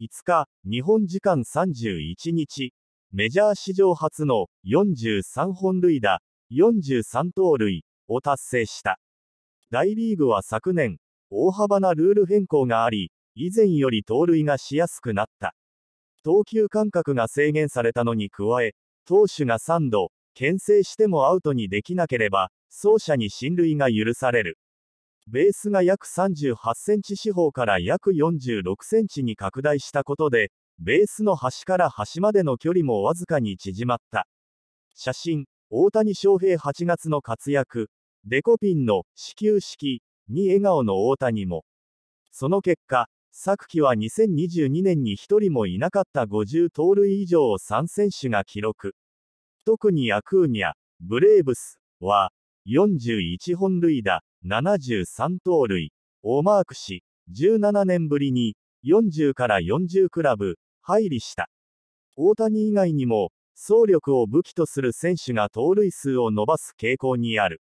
5日、日本時間31日、メジャー史上初の43本塁打、43盗塁を達成した。大リーグは昨年、大幅なルール変更があり、以前より盗塁がしやすくなった。投球間隔が制限されたのに加え、投手が3度、牽制してもアウトにできなければ、走者に進塁が許される。ベースが約38センチ四方から約46センチに拡大したことで、ベースの端から端までの距離もわずかに縮まった。写真、大谷翔平8月の活躍、デコピンの始球式に笑顔の大谷も。その結果、昨季は2022年に1人もいなかった50盗塁以上を3選手が記録。特にヤクーニャ、ブレーブスは、41本塁打、73盗塁をマークし、17年ぶりに40から40クラブ入りした。大谷以外にも、総力を武器とする選手が盗塁数を伸ばす傾向にある。